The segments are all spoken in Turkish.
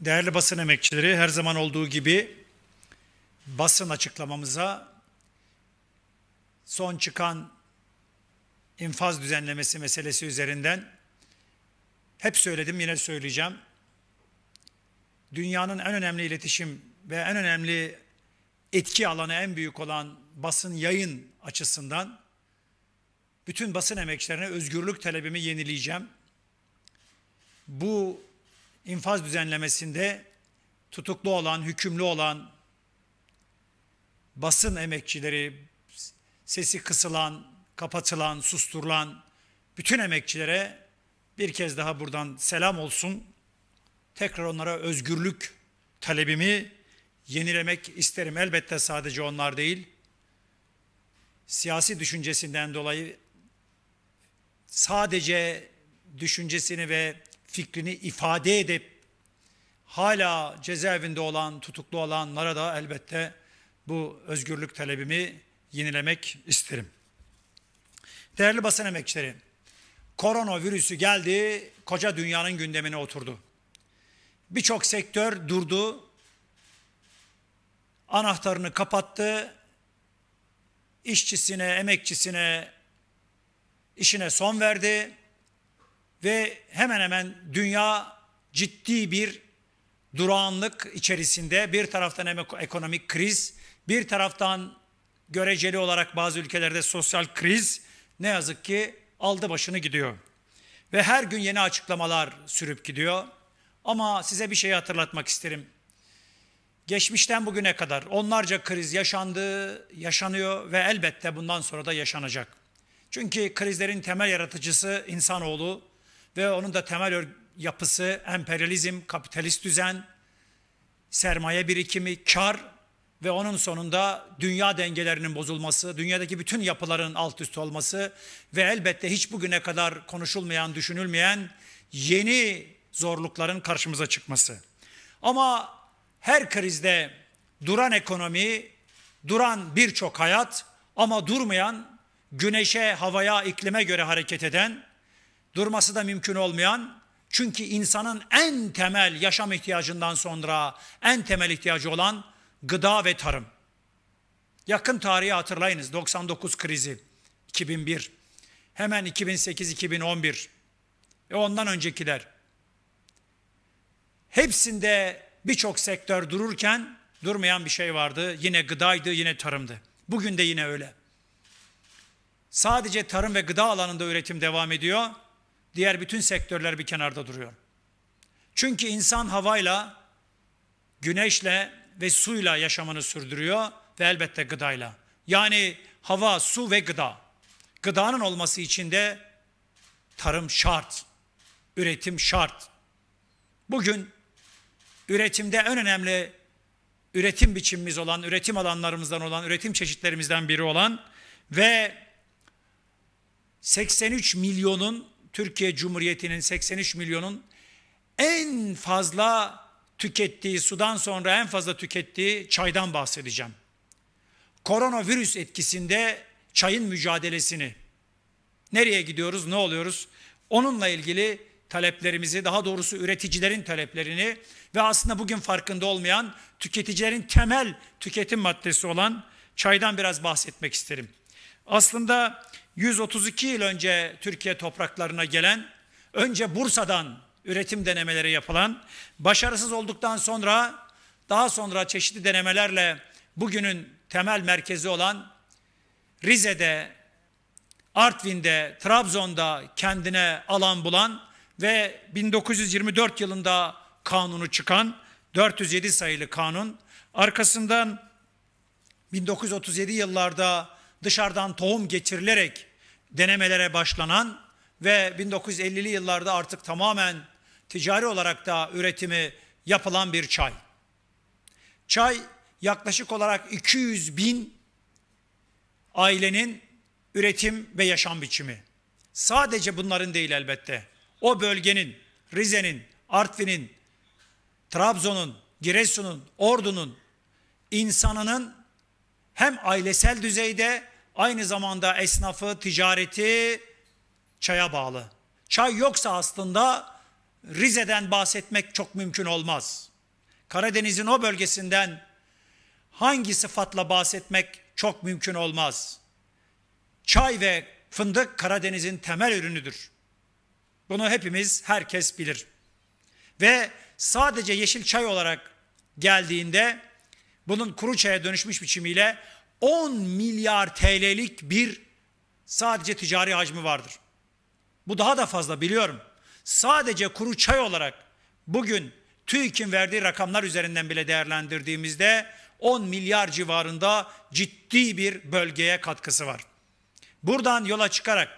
Değerli basın emekçileri her zaman olduğu gibi basın açıklamamıza son çıkan infaz düzenlemesi meselesi üzerinden hep söyledim yine söyleyeceğim. Dünyanın en önemli iletişim ve en önemli etki alanı en büyük olan basın yayın açısından bütün basın emekçilerine özgürlük talebimi yenileyeceğim. Bu infaz düzenlemesinde tutuklu olan, hükümlü olan basın emekçileri, sesi kısılan, kapatılan, susturulan bütün emekçilere bir kez daha buradan selam olsun. Tekrar onlara özgürlük talebimi yenilemek isterim. Elbette sadece onlar değil. Siyasi düşüncesinden dolayı sadece düşüncesini ve fikrini ifade edip hala cezaevinde olan, tutuklu olanlara da elbette bu özgürlük talebimi yenilemek isterim. Değerli basın emekçileri, koronavirüsü geldi, koca dünyanın gündemine oturdu. Birçok sektör durdu, anahtarını kapattı, işçisine, emekçisine, işine son verdi ve hemen hemen dünya ciddi bir durağanlık içerisinde bir taraftan hem ekonomik kriz, bir taraftan göreceli olarak bazı ülkelerde sosyal kriz ne yazık ki aldı başını gidiyor. Ve her gün yeni açıklamalar sürüp gidiyor. Ama size bir şey hatırlatmak isterim. Geçmişten bugüne kadar onlarca kriz yaşandı, yaşanıyor ve elbette bundan sonra da yaşanacak. Çünkü krizlerin temel yaratıcısı insanoğlu ve onun da temel yapısı emperyalizm, kapitalist düzen, sermaye birikimi, kar ve onun sonunda dünya dengelerinin bozulması, dünyadaki bütün yapıların alt üst olması ve elbette hiç bugüne kadar konuşulmayan, düşünülmeyen yeni zorlukların karşımıza çıkması. Ama her krizde duran ekonomi, duran birçok hayat ama durmayan, güneşe, havaya, iklime göre hareket eden durması da mümkün olmayan, çünkü insanın en temel yaşam ihtiyacından sonra en temel ihtiyacı olan gıda ve tarım. Yakın tarihi hatırlayınız 99 krizi 2001 hemen 2008-2011 ve ondan öncekiler. Hepsinde birçok sektör dururken durmayan bir şey vardı. Yine gıdaydı, yine tarımdı. Bugün de yine öyle. Sadece tarım ve gıda alanında üretim devam ediyor diğer bütün sektörler bir kenarda duruyor. Çünkü insan havayla, güneşle ve suyla yaşamını sürdürüyor ve elbette gıdayla. Yani hava, su ve gıda. Gıdanın olması için de tarım şart, üretim şart. Bugün üretimde en önemli üretim biçimimiz olan, üretim alanlarımızdan olan, üretim çeşitlerimizden biri olan ve 83 milyonun Türkiye Cumhuriyeti'nin 83 milyonun en fazla tükettiği sudan sonra en fazla tükettiği çaydan bahsedeceğim. Koronavirüs etkisinde çayın mücadelesini nereye gidiyoruz, ne oluyoruz? Onunla ilgili taleplerimizi, daha doğrusu üreticilerin taleplerini ve aslında bugün farkında olmayan tüketicilerin temel tüketim maddesi olan çaydan biraz bahsetmek isterim. Aslında 132 yıl önce Türkiye topraklarına gelen, önce Bursa'dan üretim denemeleri yapılan, başarısız olduktan sonra daha sonra çeşitli denemelerle bugünün temel merkezi olan Rize'de, Artvin'de, Trabzon'da kendine alan bulan ve 1924 yılında kanunu çıkan 407 sayılı kanun arkasından 1937 yıllarda dışarıdan tohum geçirilerek denemelere başlanan ve 1950'li yıllarda artık tamamen ticari olarak da üretimi yapılan bir çay. Çay yaklaşık olarak 200 bin ailenin üretim ve yaşam biçimi. Sadece bunların değil elbette. O bölgenin, Rize'nin, Artvin'in, Trabzon'un, Giresun'un, Ordu'nun insanının hem ailesel düzeyde aynı zamanda esnafı, ticareti çaya bağlı. Çay yoksa aslında Rize'den bahsetmek çok mümkün olmaz. Karadeniz'in o bölgesinden hangi sıfatla bahsetmek çok mümkün olmaz. Çay ve fındık Karadeniz'in temel ürünüdür. Bunu hepimiz, herkes bilir. Ve sadece yeşil çay olarak geldiğinde bunun kuru çaya dönüşmüş biçimiyle 10 milyar TL'lik bir sadece ticari hacmi vardır. Bu daha da fazla biliyorum. Sadece kuru çay olarak bugün TÜİK'in verdiği rakamlar üzerinden bile değerlendirdiğimizde 10 milyar civarında ciddi bir bölgeye katkısı var. Buradan yola çıkarak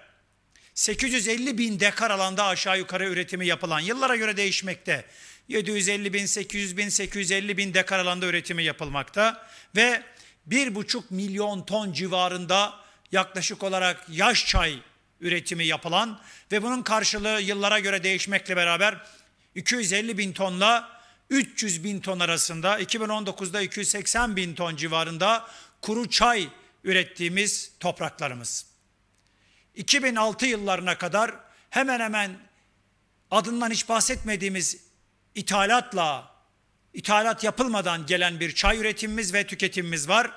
850 bin dekar alanda aşağı yukarı üretimi yapılan, yıllara göre değişmekte, 750 bin, 800 bin, 850 bin dekar alanda üretimi yapılmakta ve bir buçuk milyon ton civarında yaklaşık olarak yaş çay üretimi yapılan ve bunun karşılığı yıllara göre değişmekle beraber 250 bin tonla 300 bin ton arasında 2019'da 280 bin ton civarında kuru çay ürettiğimiz topraklarımız. 2006 yıllarına kadar hemen hemen adından hiç bahsetmediğimiz ithalatla ithalat yapılmadan gelen bir çay üretimimiz ve tüketimimiz var.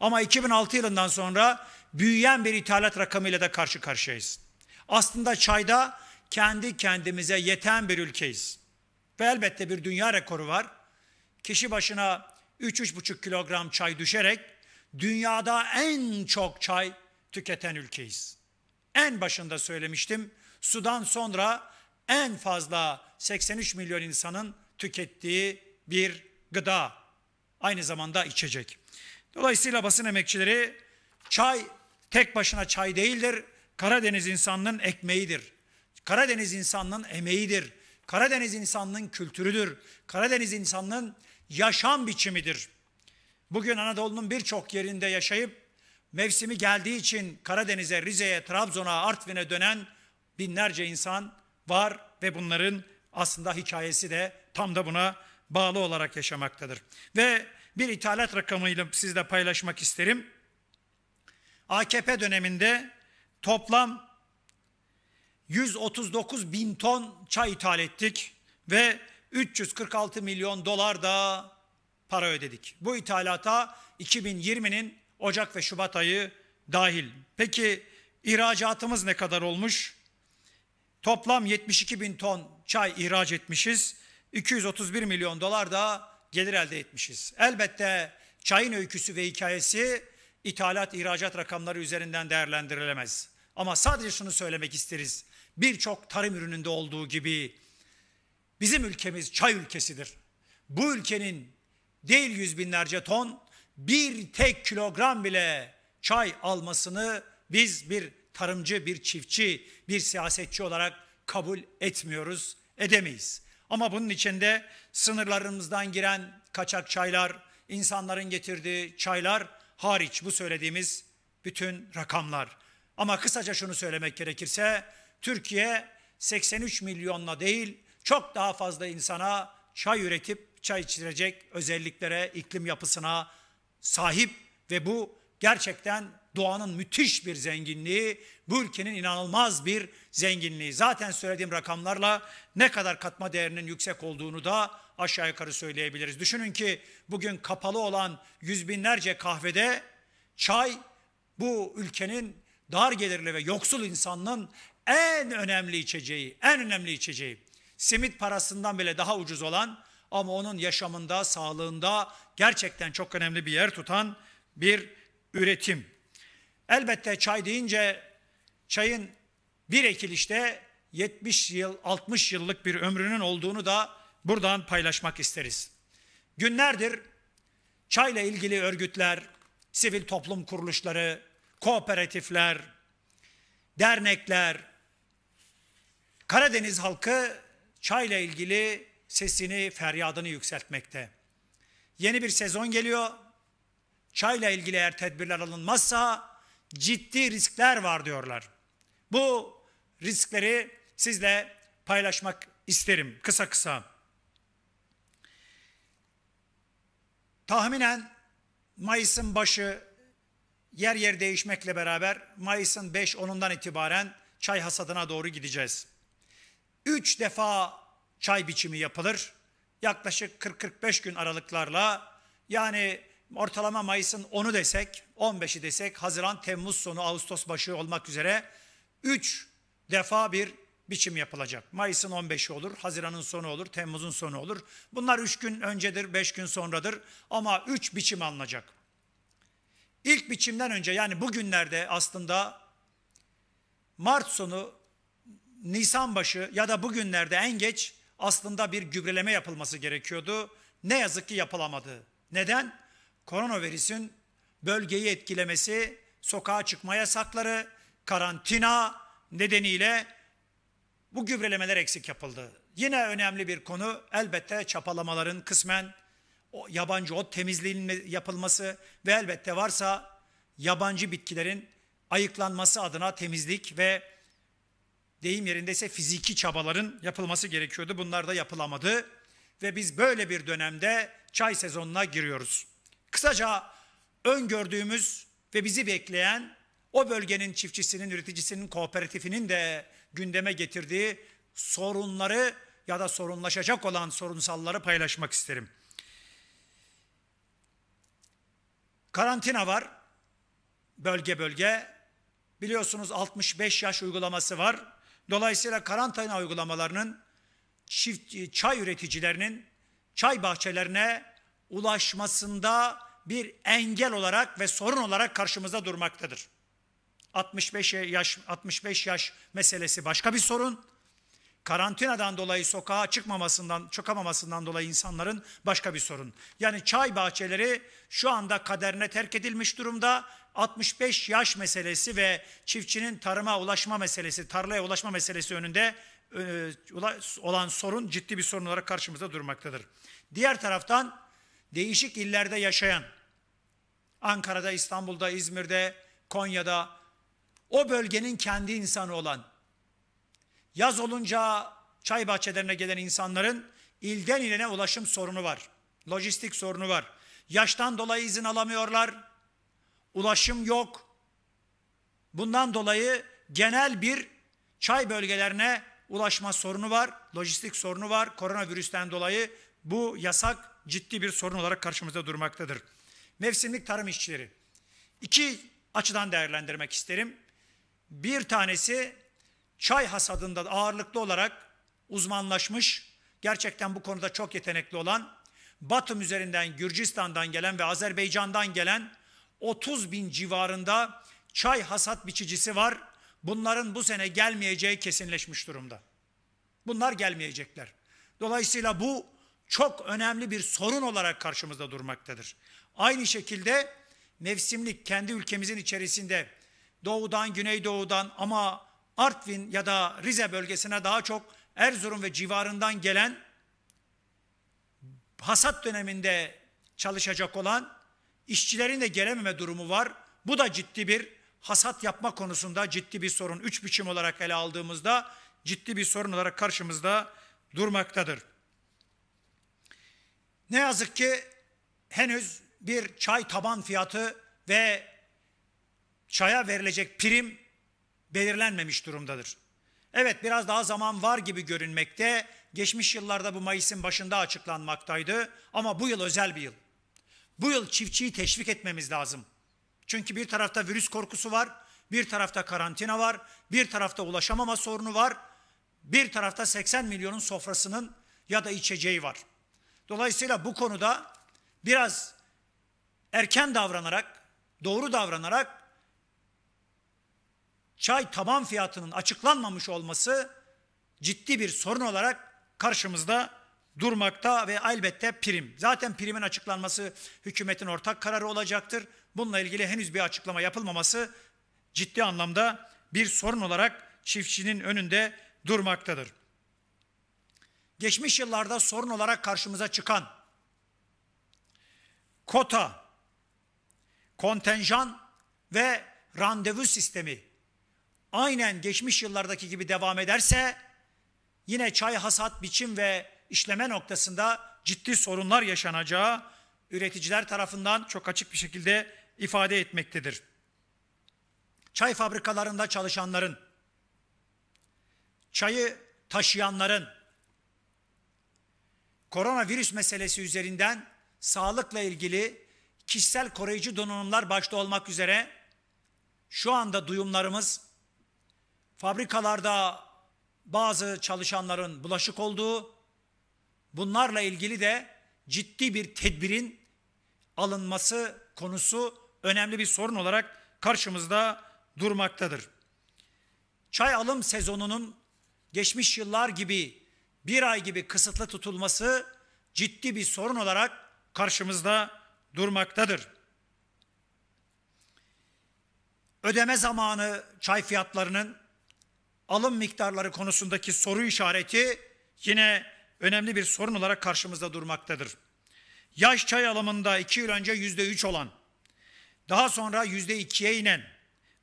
Ama 2006 yılından sonra büyüyen bir ithalat rakamıyla da karşı karşıyayız. Aslında çayda kendi kendimize yeten bir ülkeyiz. Ve elbette bir dünya rekoru var. Kişi başına 3-3,5 kilogram çay düşerek dünyada en çok çay tüketen ülkeyiz. En başında söylemiştim. Sudan sonra en fazla 83 milyon insanın tükettiği bir gıda, aynı zamanda içecek. Dolayısıyla basın emekçileri çay tek başına çay değildir. Karadeniz insanının ekmeğidir. Karadeniz insanının emeğidir. Karadeniz insanının kültürüdür. Karadeniz insanının yaşam biçimidir. Bugün Anadolu'nun birçok yerinde yaşayıp mevsimi geldiği için Karadeniz'e, Rize'ye, Trabzon'a, Artvin'e dönen binlerce insan var ve bunların aslında hikayesi de tam da buna bağlı olarak yaşamaktadır. Ve bir ithalat rakamıyla sizle paylaşmak isterim. AKP döneminde toplam 139 bin ton çay ithal ettik ve 346 milyon dolar da para ödedik. Bu ithalata 2020'nin Ocak ve Şubat ayı dahil. Peki ihracatımız ne kadar olmuş? Toplam 72 bin ton çay ihraç etmişiz. 231 milyon dolar da gelir elde etmişiz. Elbette çayın öyküsü ve hikayesi ithalat ihracat rakamları üzerinden değerlendirilemez. Ama sadece şunu söylemek isteriz. Birçok tarım ürününde olduğu gibi bizim ülkemiz çay ülkesidir. Bu ülkenin değil yüz binlerce ton bir tek kilogram bile çay almasını biz bir tarımcı, bir çiftçi, bir siyasetçi olarak kabul etmiyoruz, edemeyiz. Ama bunun içinde sınırlarımızdan giren kaçak çaylar, insanların getirdiği çaylar hariç bu söylediğimiz bütün rakamlar. Ama kısaca şunu söylemek gerekirse Türkiye 83 milyonla değil çok daha fazla insana çay üretip çay içirecek özelliklere, iklim yapısına sahip ve bu Gerçekten doğanın müthiş bir zenginliği, bu ülkenin inanılmaz bir zenginliği. Zaten söylediğim rakamlarla ne kadar katma değerinin yüksek olduğunu da aşağı yukarı söyleyebiliriz. Düşünün ki bugün kapalı olan yüz binlerce kahvede çay bu ülkenin dar gelirli ve yoksul insanının en önemli içeceği, en önemli içeceği. Simit parasından bile daha ucuz olan ama onun yaşamında, sağlığında gerçekten çok önemli bir yer tutan bir üretim. Elbette çay deyince çayın bir ekilişte 70 yıl 60 yıllık bir ömrünün olduğunu da buradan paylaşmak isteriz. Günlerdir çayla ilgili örgütler, sivil toplum kuruluşları, kooperatifler, dernekler, Karadeniz halkı çayla ilgili sesini, feryadını yükseltmekte. Yeni bir sezon geliyor çayla ilgili eğer tedbirler alınmazsa ciddi riskler var diyorlar. Bu riskleri sizle paylaşmak isterim kısa kısa. Tahminen Mayıs'ın başı yer yer değişmekle beraber Mayıs'ın 5-10'undan itibaren çay hasadına doğru gideceğiz. 3 defa çay biçimi yapılır. Yaklaşık 40-45 gün aralıklarla yani ortalama Mayıs'ın 10'u desek, 15'i desek, Haziran, Temmuz sonu, Ağustos başı olmak üzere 3 defa bir biçim yapılacak. Mayıs'ın 15'i olur, Haziran'ın sonu olur, Temmuz'un sonu olur. Bunlar 3 gün öncedir, 5 gün sonradır ama 3 biçim alınacak. İlk biçimden önce yani bugünlerde aslında Mart sonu, Nisan başı ya da bugünlerde en geç aslında bir gübreleme yapılması gerekiyordu. Ne yazık ki yapılamadı. Neden? koronavirüsün bölgeyi etkilemesi, sokağa çıkma yasakları, karantina nedeniyle bu gübrelemeler eksik yapıldı. Yine önemli bir konu elbette çapalamaların kısmen o yabancı ot temizliğinin yapılması ve elbette varsa yabancı bitkilerin ayıklanması adına temizlik ve deyim yerindeyse fiziki çabaların yapılması gerekiyordu. Bunlar da yapılamadı ve biz böyle bir dönemde çay sezonuna giriyoruz. Kısaca öngördüğümüz ve bizi bekleyen o bölgenin çiftçisinin, üreticisinin, kooperatifinin de gündeme getirdiği sorunları ya da sorunlaşacak olan sorunsalları paylaşmak isterim. Karantina var. Bölge bölge. Biliyorsunuz 65 yaş uygulaması var. Dolayısıyla karantina uygulamalarının çift, çay üreticilerinin çay bahçelerine ulaşmasında bir engel olarak ve sorun olarak karşımıza durmaktadır. 65 yaş 65 yaş meselesi başka bir sorun. Karantinadan dolayı sokağa çıkmamasından, çıkamamasından dolayı insanların başka bir sorun. Yani çay bahçeleri şu anda kaderine terk edilmiş durumda. 65 yaş meselesi ve çiftçinin tarıma ulaşma meselesi, tarlaya ulaşma meselesi önünde e, olan sorun ciddi bir sorun olarak karşımıza durmaktadır. Diğer taraftan değişik illerde yaşayan, Ankara'da, İstanbul'da, İzmir'de, Konya'da, o bölgenin kendi insanı olan, yaz olunca çay bahçelerine gelen insanların ilden ilene ulaşım sorunu var. Lojistik sorunu var. Yaştan dolayı izin alamıyorlar. Ulaşım yok. Bundan dolayı genel bir çay bölgelerine ulaşma sorunu var. Lojistik sorunu var. Koronavirüsten dolayı bu yasak ciddi bir sorun olarak karşımızda durmaktadır. Mevsimlik tarım işçileri. İki açıdan değerlendirmek isterim. Bir tanesi çay hasadında ağırlıklı olarak uzmanlaşmış, gerçekten bu konuda çok yetenekli olan, Batum üzerinden Gürcistan'dan gelen ve Azerbaycan'dan gelen 30 bin civarında çay hasat biçicisi var. Bunların bu sene gelmeyeceği kesinleşmiş durumda. Bunlar gelmeyecekler. Dolayısıyla bu çok önemli bir sorun olarak karşımızda durmaktadır. Aynı şekilde mevsimlik kendi ülkemizin içerisinde doğudan, güneydoğudan ama Artvin ya da Rize bölgesine daha çok Erzurum ve civarından gelen hasat döneminde çalışacak olan işçilerin de gelememe durumu var. Bu da ciddi bir hasat yapma konusunda ciddi bir sorun. Üç biçim olarak ele aldığımızda ciddi bir sorun olarak karşımızda durmaktadır. Ne yazık ki henüz bir çay taban fiyatı ve çaya verilecek prim belirlenmemiş durumdadır. Evet biraz daha zaman var gibi görünmekte. Geçmiş yıllarda bu Mayıs'ın başında açıklanmaktaydı ama bu yıl özel bir yıl. Bu yıl çiftçiyi teşvik etmemiz lazım. Çünkü bir tarafta virüs korkusu var, bir tarafta karantina var, bir tarafta ulaşamama sorunu var, bir tarafta 80 milyonun sofrasının ya da içeceği var.'' Dolayısıyla bu konuda biraz erken davranarak, doğru davranarak çay taban fiyatının açıklanmamış olması ciddi bir sorun olarak karşımızda durmakta ve elbette prim. Zaten primin açıklanması hükümetin ortak kararı olacaktır. Bununla ilgili henüz bir açıklama yapılmaması ciddi anlamda bir sorun olarak çiftçinin önünde durmaktadır geçmiş yıllarda sorun olarak karşımıza çıkan kota, kontenjan ve randevu sistemi aynen geçmiş yıllardaki gibi devam ederse yine çay hasat biçim ve işleme noktasında ciddi sorunlar yaşanacağı üreticiler tarafından çok açık bir şekilde ifade etmektedir. Çay fabrikalarında çalışanların, çayı taşıyanların, koronavirüs meselesi üzerinden sağlıkla ilgili kişisel koruyucu donanımlar başta olmak üzere şu anda duyumlarımız fabrikalarda bazı çalışanların bulaşık olduğu bunlarla ilgili de ciddi bir tedbirin alınması konusu önemli bir sorun olarak karşımızda durmaktadır. Çay alım sezonunun geçmiş yıllar gibi bir ay gibi kısıtlı tutulması ciddi bir sorun olarak karşımızda durmaktadır. Ödeme zamanı çay fiyatlarının alım miktarları konusundaki soru işareti yine önemli bir sorun olarak karşımızda durmaktadır. Yaş çay alımında iki yıl önce yüzde üç olan, daha sonra yüzde ikiye inen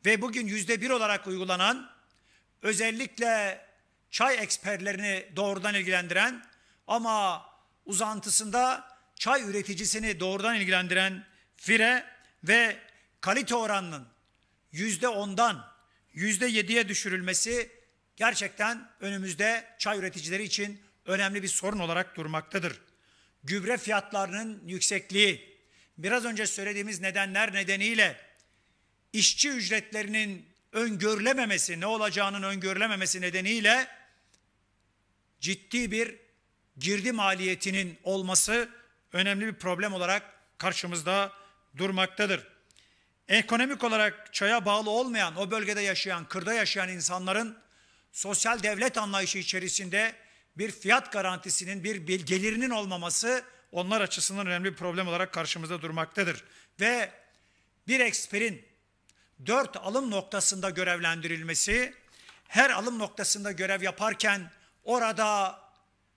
ve bugün yüzde bir olarak uygulanan özellikle çay eksperlerini doğrudan ilgilendiren ama uzantısında çay üreticisini doğrudan ilgilendiren fire ve kalite oranının yüzde ondan yüzde yediye düşürülmesi gerçekten önümüzde çay üreticileri için önemli bir sorun olarak durmaktadır. Gübre fiyatlarının yüksekliği, biraz önce söylediğimiz nedenler nedeniyle işçi ücretlerinin öngörülememesi, ne olacağının öngörülememesi nedeniyle ciddi bir girdi maliyetinin olması önemli bir problem olarak karşımızda durmaktadır. Ekonomik olarak çaya bağlı olmayan, o bölgede yaşayan, kırda yaşayan insanların sosyal devlet anlayışı içerisinde bir fiyat garantisinin, bir gelirinin olmaması onlar açısından önemli bir problem olarak karşımızda durmaktadır. Ve bir eksperin dört alım noktasında görevlendirilmesi, her alım noktasında görev yaparken Orada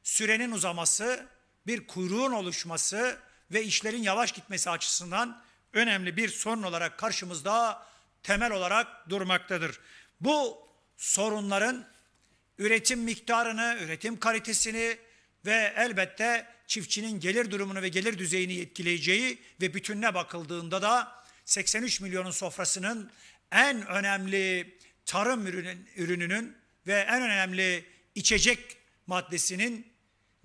sürenin uzaması, bir kuyruğun oluşması ve işlerin yavaş gitmesi açısından önemli bir sorun olarak karşımızda temel olarak durmaktadır. Bu sorunların üretim miktarını, üretim kalitesini ve elbette çiftçinin gelir durumunu ve gelir düzeyini etkileyeceği ve bütününe bakıldığında da 83 milyonun sofrasının en önemli tarım ürünün, ürününün ve en önemli içecek maddesinin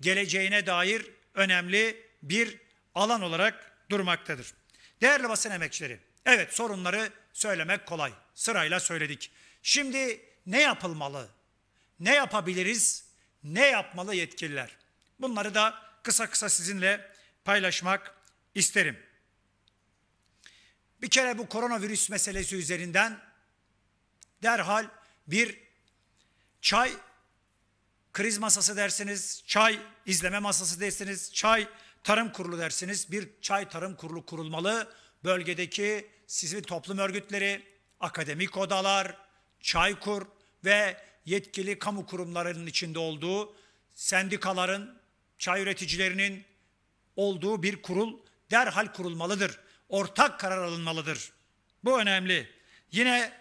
geleceğine dair önemli bir alan olarak durmaktadır. Değerli basın emekçileri, evet sorunları söylemek kolay. Sırayla söyledik. Şimdi ne yapılmalı? Ne yapabiliriz? Ne yapmalı yetkililer? Bunları da kısa kısa sizinle paylaşmak isterim. Bir kere bu koronavirüs meselesi üzerinden derhal bir çay kriz masası dersiniz, çay izleme masası dersiniz, çay tarım kurulu dersiniz. Bir çay tarım kurulu kurulmalı. Bölgedeki sivil toplum örgütleri, akademik odalar, çaykur ve yetkili kamu kurumlarının içinde olduğu sendikaların, çay üreticilerinin olduğu bir kurul derhal kurulmalıdır. Ortak karar alınmalıdır. Bu önemli. Yine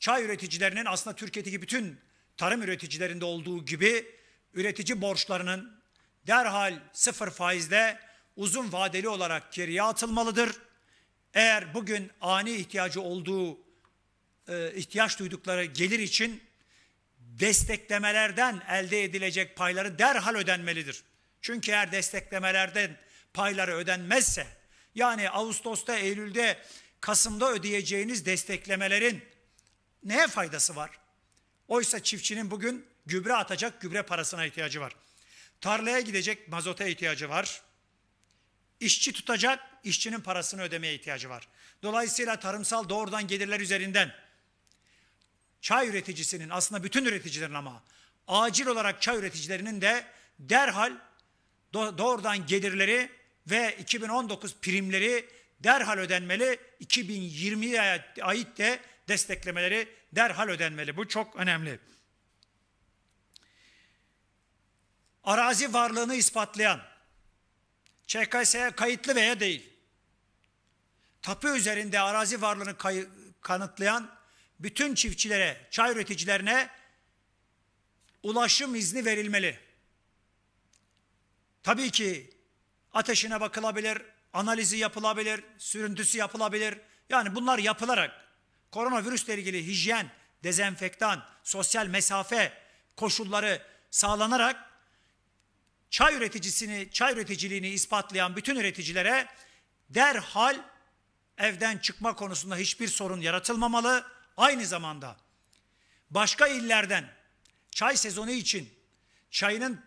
çay üreticilerinin aslında Türkiye'deki bütün tarım üreticilerinde olduğu gibi üretici borçlarının derhal sıfır faizde uzun vadeli olarak geriye atılmalıdır. Eğer bugün ani ihtiyacı olduğu e, ihtiyaç duydukları gelir için desteklemelerden elde edilecek payları derhal ödenmelidir. Çünkü eğer desteklemelerden payları ödenmezse yani Ağustos'ta, Eylül'de, Kasım'da ödeyeceğiniz desteklemelerin neye faydası var? Oysa çiftçinin bugün Gübre atacak gübre parasına ihtiyacı var. Tarlaya gidecek mazota ihtiyacı var. İşçi tutacak işçinin parasını ödemeye ihtiyacı var. Dolayısıyla tarımsal doğrudan gelirler üzerinden çay üreticisinin aslında bütün üreticilerin ama acil olarak çay üreticilerinin de derhal doğrudan gelirleri ve 2019 primleri derhal ödenmeli. 2020'ye ait de desteklemeleri derhal ödenmeli. Bu çok önemli. arazi varlığını ispatlayan, ÇKS'ye kayıtlı veya değil, tapu üzerinde arazi varlığını kanıtlayan bütün çiftçilere, çay üreticilerine ulaşım izni verilmeli. Tabii ki ateşine bakılabilir, analizi yapılabilir, sürüntüsü yapılabilir. Yani bunlar yapılarak koronavirüsle ilgili hijyen, dezenfektan, sosyal mesafe koşulları sağlanarak çay üreticisini, çay üreticiliğini ispatlayan bütün üreticilere derhal evden çıkma konusunda hiçbir sorun yaratılmamalı. Aynı zamanda başka illerden çay sezonu için çayının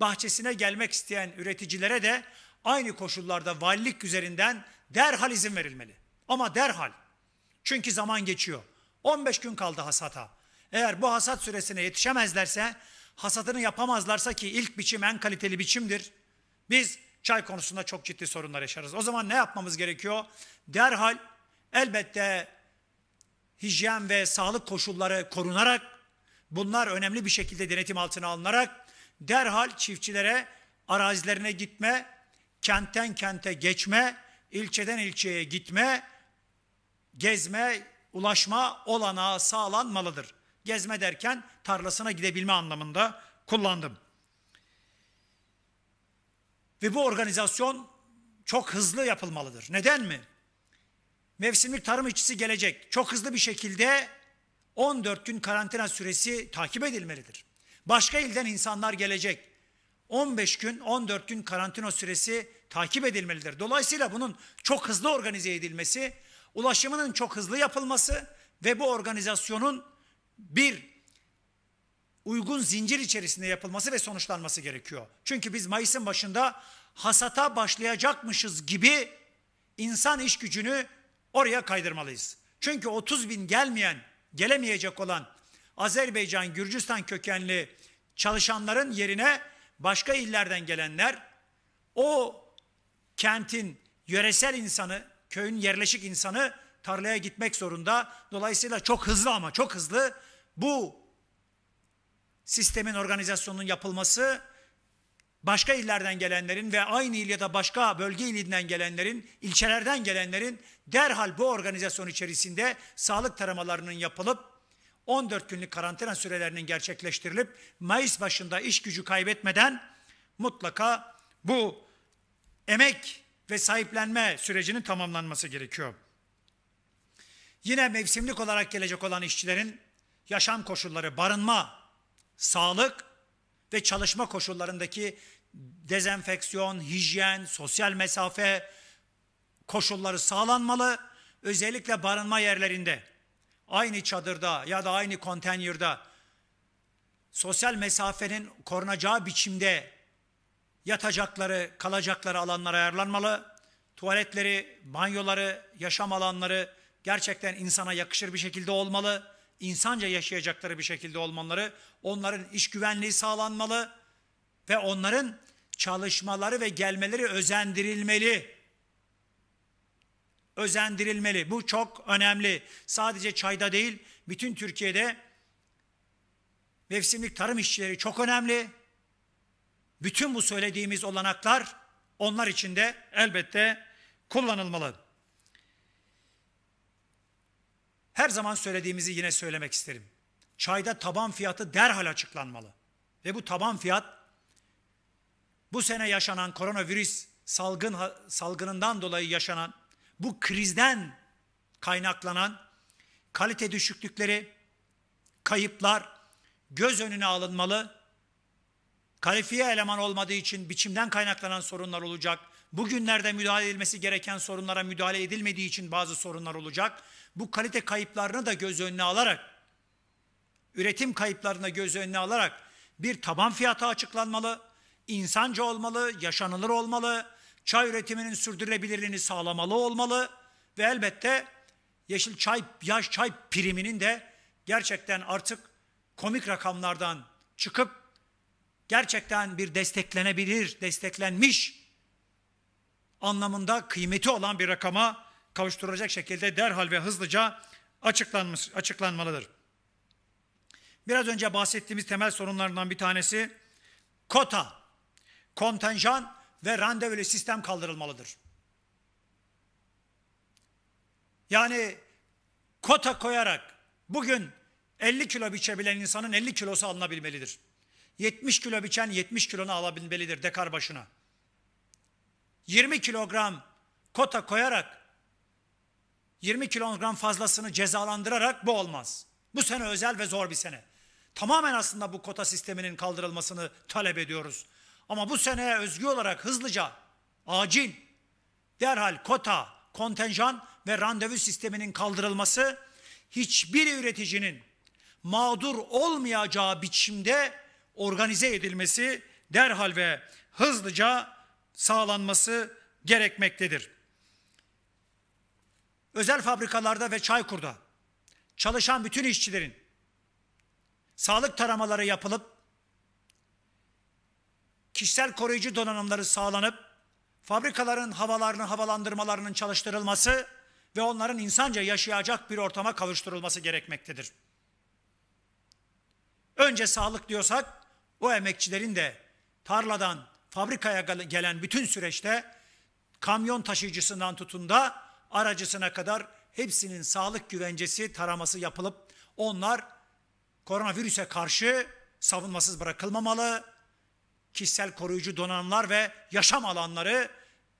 bahçesine gelmek isteyen üreticilere de aynı koşullarda valilik üzerinden derhal izin verilmeli. Ama derhal. Çünkü zaman geçiyor. 15 gün kaldı hasata. Eğer bu hasat süresine yetişemezlerse hasadını yapamazlarsa ki ilk biçim en kaliteli biçimdir. Biz çay konusunda çok ciddi sorunlar yaşarız. O zaman ne yapmamız gerekiyor? Derhal elbette hijyen ve sağlık koşulları korunarak bunlar önemli bir şekilde denetim altına alınarak derhal çiftçilere arazilerine gitme, kentten kente geçme, ilçeden ilçeye gitme, gezme, ulaşma olanağı sağlanmalıdır. Gezme derken tarlasına gidebilme anlamında kullandım. Ve bu organizasyon çok hızlı yapılmalıdır. Neden mi? Mevsimlik tarım işçisi gelecek. Çok hızlı bir şekilde 14 gün karantina süresi takip edilmelidir. Başka ilden insanlar gelecek. 15 gün, 14 gün karantina süresi takip edilmelidir. Dolayısıyla bunun çok hızlı organize edilmesi, ulaşımının çok hızlı yapılması ve bu organizasyonun bir uygun zincir içerisinde yapılması ve sonuçlanması gerekiyor. Çünkü biz Mayıs'ın başında hasata başlayacakmışız gibi insan iş gücünü oraya kaydırmalıyız. Çünkü 30 bin gelmeyen, gelemeyecek olan Azerbaycan, Gürcistan kökenli çalışanların yerine başka illerden gelenler o kentin yöresel insanı, köyün yerleşik insanı tarlaya gitmek zorunda. Dolayısıyla çok hızlı ama çok hızlı bu sistemin organizasyonunun yapılması başka illerden gelenlerin ve aynı il ya da başka bölge ilinden gelenlerin, ilçelerden gelenlerin derhal bu organizasyon içerisinde sağlık taramalarının yapılıp 14 günlük karantina sürelerinin gerçekleştirilip Mayıs başında iş gücü kaybetmeden mutlaka bu emek ve sahiplenme sürecinin tamamlanması gerekiyor. Yine mevsimlik olarak gelecek olan işçilerin yaşam koşulları, barınma, sağlık ve çalışma koşullarındaki dezenfeksiyon, hijyen, sosyal mesafe koşulları sağlanmalı. Özellikle barınma yerlerinde aynı çadırda ya da aynı konteynerda sosyal mesafenin korunacağı biçimde yatacakları, kalacakları alanlar ayarlanmalı. Tuvaletleri, banyoları, yaşam alanları gerçekten insana yakışır bir şekilde olmalı insanca yaşayacakları bir şekilde olmaları, onların iş güvenliği sağlanmalı ve onların çalışmaları ve gelmeleri özendirilmeli. Özendirilmeli. Bu çok önemli. Sadece çayda değil, bütün Türkiye'de mevsimlik tarım işçileri çok önemli. Bütün bu söylediğimiz olanaklar onlar için de elbette kullanılmalı. Her zaman söylediğimizi yine söylemek isterim. Çayda taban fiyatı derhal açıklanmalı. Ve bu taban fiyat bu sene yaşanan koronavirüs salgın salgınından dolayı yaşanan bu krizden kaynaklanan kalite düşüklükleri, kayıplar göz önüne alınmalı. Kalifiye eleman olmadığı için biçimden kaynaklanan sorunlar olacak. Bugünlerde müdahale edilmesi gereken sorunlara müdahale edilmediği için bazı sorunlar olacak bu kalite kayıplarını da göz önüne alarak, üretim kayıplarını da göz önüne alarak bir taban fiyatı açıklanmalı, insanca olmalı, yaşanılır olmalı, çay üretiminin sürdürülebilirliğini sağlamalı olmalı ve elbette yeşil çay, yaş çay priminin de gerçekten artık komik rakamlardan çıkıp gerçekten bir desteklenebilir, desteklenmiş anlamında kıymeti olan bir rakama kavuşturacak şekilde derhal ve hızlıca açıklanmış, açıklanmalıdır. Biraz önce bahsettiğimiz temel sorunlarından bir tanesi kota, kontenjan ve randevulu sistem kaldırılmalıdır. Yani kota koyarak bugün 50 kilo biçebilen insanın 50 kilosu alınabilmelidir. 70 kilo biçen 70 kilonu alabilmelidir dekar başına. 20 kilogram kota koyarak 20 kilogram fazlasını cezalandırarak bu olmaz. Bu sene özel ve zor bir sene. Tamamen aslında bu kota sisteminin kaldırılmasını talep ediyoruz. Ama bu seneye özgü olarak hızlıca, acil, derhal kota, kontenjan ve randevu sisteminin kaldırılması hiçbir üreticinin mağdur olmayacağı biçimde organize edilmesi derhal ve hızlıca sağlanması gerekmektedir özel fabrikalarda ve Çaykur'da çalışan bütün işçilerin sağlık taramaları yapılıp kişisel koruyucu donanımları sağlanıp fabrikaların havalarını havalandırmalarının çalıştırılması ve onların insanca yaşayacak bir ortama kavuşturulması gerekmektedir. Önce sağlık diyorsak o emekçilerin de tarladan fabrikaya gelen bütün süreçte kamyon taşıyıcısından tutun da aracısına kadar hepsinin sağlık güvencesi taraması yapılıp onlar koronavirüse karşı savunmasız bırakılmamalı. Kişisel koruyucu donanımlar ve yaşam alanları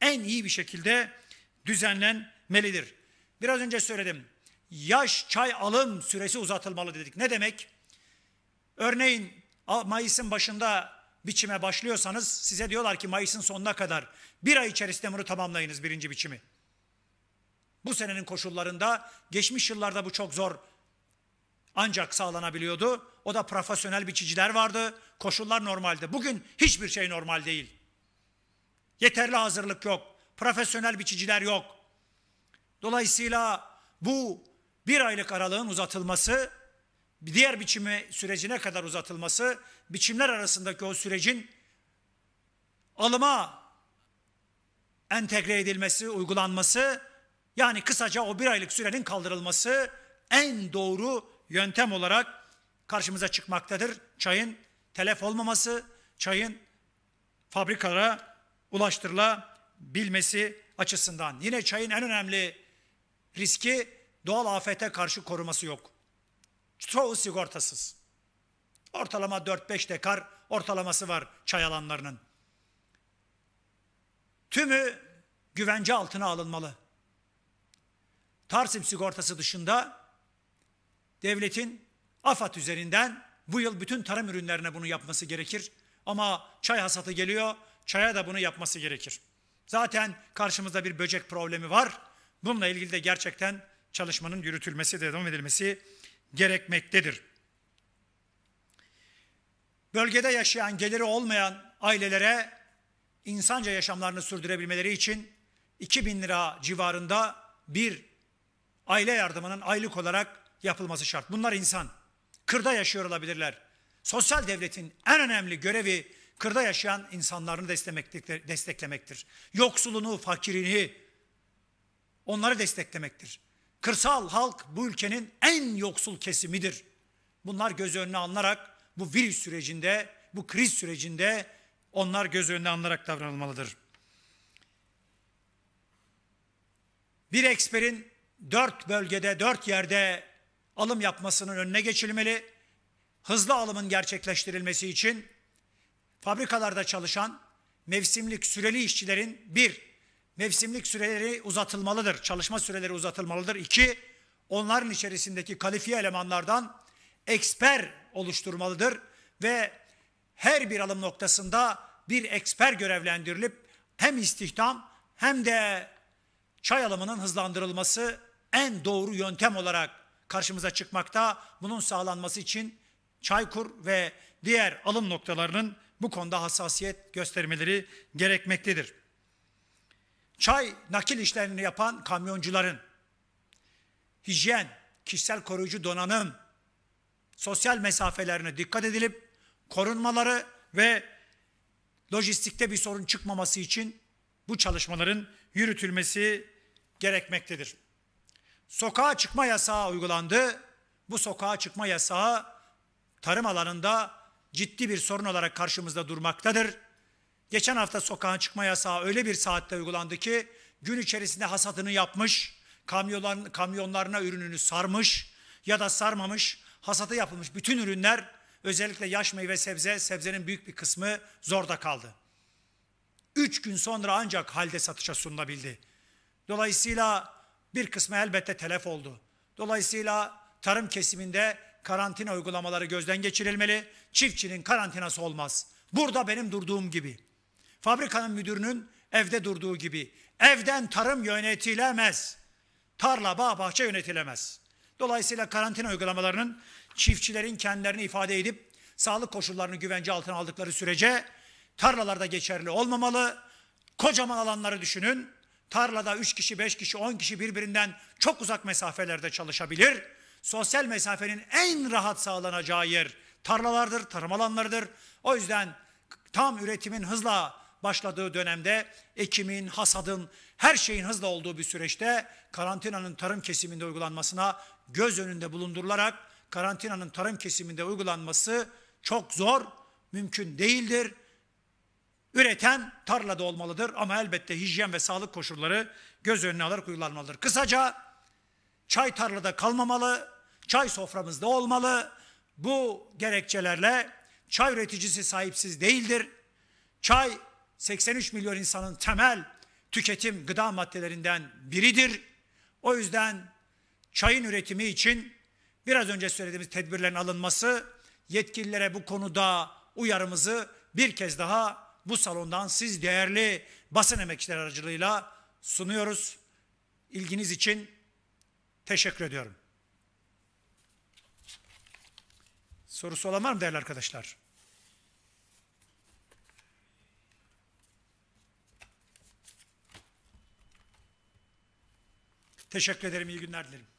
en iyi bir şekilde düzenlenmelidir. Biraz önce söyledim. Yaş çay alım süresi uzatılmalı dedik. Ne demek? Örneğin Mayıs'ın başında biçime başlıyorsanız size diyorlar ki Mayıs'ın sonuna kadar bir ay içerisinde bunu tamamlayınız birinci biçimi. Bu senenin koşullarında geçmiş yıllarda bu çok zor ancak sağlanabiliyordu. O da profesyonel biçiciler vardı. Koşullar normaldi. Bugün hiçbir şey normal değil. Yeterli hazırlık yok. Profesyonel biçiciler yok. Dolayısıyla bu bir aylık aralığın uzatılması, diğer biçimi sürecine kadar uzatılması, biçimler arasındaki o sürecin alıma entegre edilmesi, uygulanması yani kısaca o bir aylık sürenin kaldırılması en doğru yöntem olarak karşımıza çıkmaktadır. Çayın telef olmaması, çayın fabrikalara ulaştırılabilmesi açısından. Yine çayın en önemli riski doğal afete karşı koruması yok. Çoğu sigortasız. Ortalama 4-5 dekar ortalaması var çay alanlarının. Tümü güvence altına alınmalı. Tarsim sigortası dışında devletin AFAD üzerinden bu yıl bütün tarım ürünlerine bunu yapması gerekir. Ama çay hasatı geliyor, çaya da bunu yapması gerekir. Zaten karşımızda bir böcek problemi var. Bununla ilgili de gerçekten çalışmanın yürütülmesi, devam edilmesi gerekmektedir. Bölgede yaşayan, geliri olmayan ailelere insanca yaşamlarını sürdürebilmeleri için 2000 lira civarında bir aile yardımının aylık olarak yapılması şart. Bunlar insan. Kırda yaşıyor olabilirler. Sosyal devletin en önemli görevi kırda yaşayan insanlarını desteklemektir. Yoksulunu, fakirini, onları desteklemektir. Kırsal halk bu ülkenin en yoksul kesimidir. Bunlar göz önüne alınarak bu virüs sürecinde, bu kriz sürecinde onlar göz önüne alınarak davranılmalıdır. Bir eksperin dört bölgede, dört yerde alım yapmasının önüne geçilmeli. Hızlı alımın gerçekleştirilmesi için fabrikalarda çalışan mevsimlik süreli işçilerin bir, mevsimlik süreleri uzatılmalıdır, çalışma süreleri uzatılmalıdır. İki, onların içerisindeki kalifiye elemanlardan eksper oluşturmalıdır ve her bir alım noktasında bir eksper görevlendirilip hem istihdam hem de çay alımının hızlandırılması en doğru yöntem olarak karşımıza çıkmakta. Bunun sağlanması için Çaykur ve diğer alım noktalarının bu konuda hassasiyet göstermeleri gerekmektedir. Çay nakil işlerini yapan kamyoncuların hijyen, kişisel koruyucu donanım, sosyal mesafelerine dikkat edilip korunmaları ve lojistikte bir sorun çıkmaması için bu çalışmaların yürütülmesi gerekmektedir sokağa çıkma yasağı uygulandı. Bu sokağa çıkma yasağı tarım alanında ciddi bir sorun olarak karşımızda durmaktadır. Geçen hafta sokağa çıkma yasağı öyle bir saatte uygulandı ki gün içerisinde hasatını yapmış, kamyonlar, kamyonlarına ürününü sarmış ya da sarmamış, hasatı yapılmış bütün ürünler özellikle yaş meyve sebze, sebzenin büyük bir kısmı zorda kaldı. Üç gün sonra ancak halde satışa sunulabildi. Dolayısıyla bir kısmı elbette telef oldu. Dolayısıyla tarım kesiminde karantina uygulamaları gözden geçirilmeli. Çiftçinin karantinası olmaz. Burada benim durduğum gibi. Fabrikanın müdürünün evde durduğu gibi. Evden tarım yönetilemez. Tarla, bağ, bahçe yönetilemez. Dolayısıyla karantina uygulamalarının çiftçilerin kendilerini ifade edip sağlık koşullarını güvence altına aldıkları sürece tarlalarda geçerli olmamalı. Kocaman alanları düşünün. Tarlada üç kişi, beş kişi, on kişi birbirinden çok uzak mesafelerde çalışabilir. Sosyal mesafenin en rahat sağlanacağı yer tarlalardır, tarım alanlarıdır. O yüzden tam üretimin hızla başladığı dönemde ekimin, hasadın, her şeyin hızla olduğu bir süreçte karantinanın tarım kesiminde uygulanmasına göz önünde bulundurularak karantinanın tarım kesiminde uygulanması çok zor, mümkün değildir. Üreten tarlada olmalıdır ama elbette hijyen ve sağlık koşulları göz önüne alarak uygulanmalıdır. Kısaca çay tarlada kalmamalı, çay soframızda olmalı. Bu gerekçelerle çay üreticisi sahipsiz değildir. Çay 83 milyon insanın temel tüketim gıda maddelerinden biridir. O yüzden çayın üretimi için biraz önce söylediğimiz tedbirlerin alınması yetkililere bu konuda uyarımızı bir kez daha bu salondan siz değerli basın emekçileri aracılığıyla sunuyoruz. İlginiz için teşekkür ediyorum. Sorusu olan var mı değerli arkadaşlar? Teşekkür ederim. iyi günler dilerim.